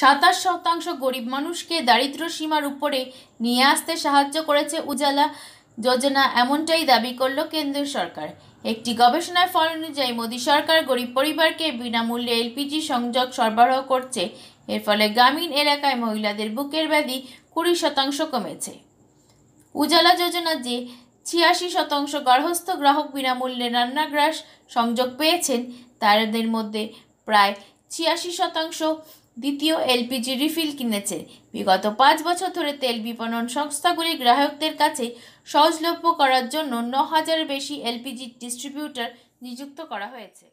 সাতাশ শতাংশ গরিব মানুষকে দারিদ্র সীমার উপরে নিয়ে আসতে সাহায্য করেছে উজালা যোজনা এমনটাই দাবি করল কেন্দ্রীয় সরকার একটি গবেষণার ফল অনুযায়ী মোদী সরকার গরিব পরিবারকে বিনামূল্যে এলপিজি সংযোগ সরবরাহ করছে এর ফলে গ্রামীণ এলাকায় মহিলাদের বুকের ব্যাধি কুড়ি শতাংশ কমেছে উজালা যোজনা যে ছিয়াশি শতাংশ গর্ভস্থ গ্রাহক বিনামূল্যে রান্নাগ্রাস সংযোগ পেয়েছেন তাদের মধ্যে প্রায় ছিয়াশি শতাংশ দ্বিতীয় এলপিজি রিফিল কিনেছে বিগত পাঁচ বছর ধরে তেল বিপণন সংস্থাগুলি গ্রাহকদের কাছে সহজলভ্য করার জন্য ন হাজারের বেশি এলপিজি ডিস্ট্রিবিউটর নিযুক্ত করা হয়েছে